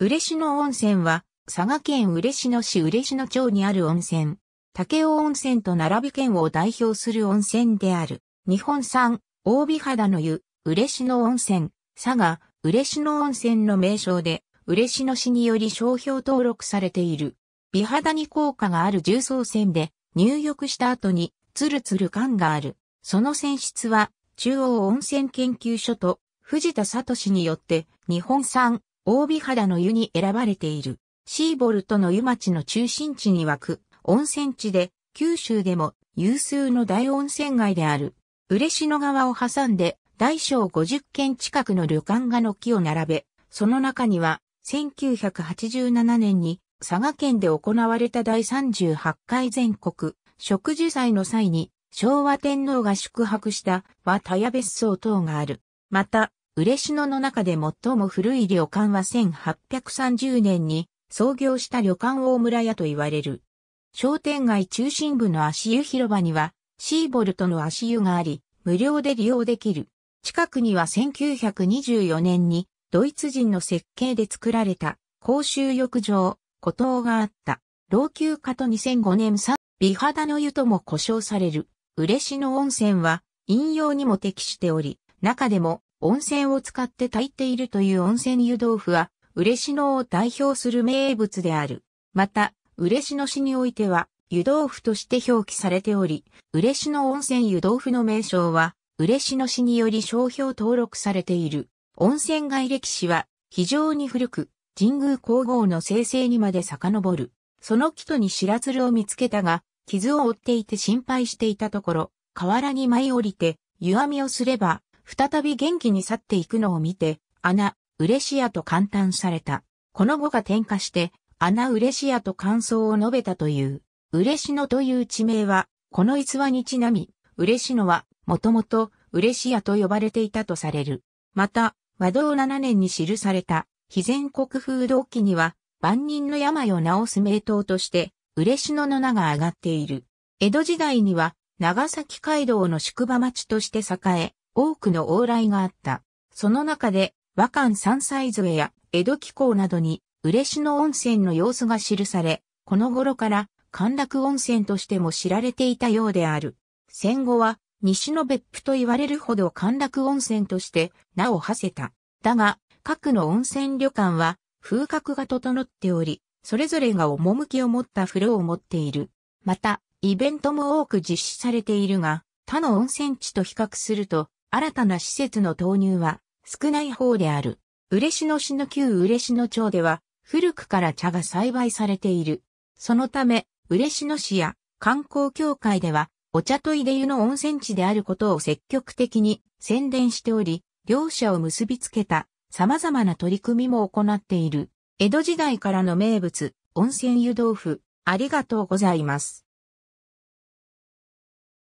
嬉野温泉は、佐賀県嬉野市嬉野町にある温泉。武雄温泉と並び県を代表する温泉である。日本産、大美肌の湯、嬉野温泉、佐賀、嬉野温泉の名称で、嬉野市により商標登録されている。美肌に効果がある重曹泉で、入浴した後に、つるつる感がある。その泉質は、中央温泉研究所と藤田聡によって、日本産、大美肌の湯に選ばれている。シーボルトの湯町の中心地に湧く温泉地で、九州でも有数の大温泉街である。嬉野川を挟んで、大小50軒近くの旅館が軒を並べ、その中には、1987年に佐賀県で行われた第38回全国植樹祭の際に昭和天皇が宿泊した和田屋別荘等がある。また、嬉野の中で最も古い旅館は1830年に創業した旅館大村屋と言われる。商店街中心部の足湯広場にはシーボルトの足湯があり、無料で利用できる。近くには1924年にドイツ人の設計で作られた公衆浴場、古島があった。老朽化と2005年3、美肌の湯とも呼称される、嬉野温泉は、引用にも適しており、中でも、温泉を使って炊いているという温泉湯豆腐は、嬉野を代表する名物である。また、嬉野市においては、湯豆腐として表記されており、嬉野温泉湯豆腐の名称は、嬉野市により商標登録されている。温泉街歴史は、非常に古く、神宮皇后の生成にまで遡る。その木戸に白鶴を見つけたが、傷を負っていて心配していたところ、河原に舞い降りて、湯あみをすれば、再び元気に去っていくのを見て、アナ、嬉しやと感嘆された。この語が転化して、アナ嬉しやと感想を述べたという。嬉野という地名は、この逸話にちなみ、嬉野は、もともと、嬉野と呼ばれていたとされる。また、和道7年に記された、非前国風土記には、万人の病を治す名刀として、嬉野の名が上がっている。江戸時代には、長崎街道の宿場町として栄え、多くの往来があった。その中で、和漢三菜添や江戸紀行などに、嬉野温泉の様子が記され、この頃から歓楽温泉としても知られていたようである。戦後は西の別府と言われるほど歓楽温泉として名を馳せた。だが、各の温泉旅館は風格が整っており、それぞれが趣を持った風呂を持っている。また、イベントも多く実施されているが、他の温泉地と比較すると、新たな施設の投入は少ない方である。嬉野市の旧嬉野町では古くから茶が栽培されている。そのため、嬉野市や観光協会ではお茶といで湯の温泉地であることを積極的に宣伝しており、両者を結びつけた様々な取り組みも行っている。江戸時代からの名物、温泉湯豆腐、ありがとうございます。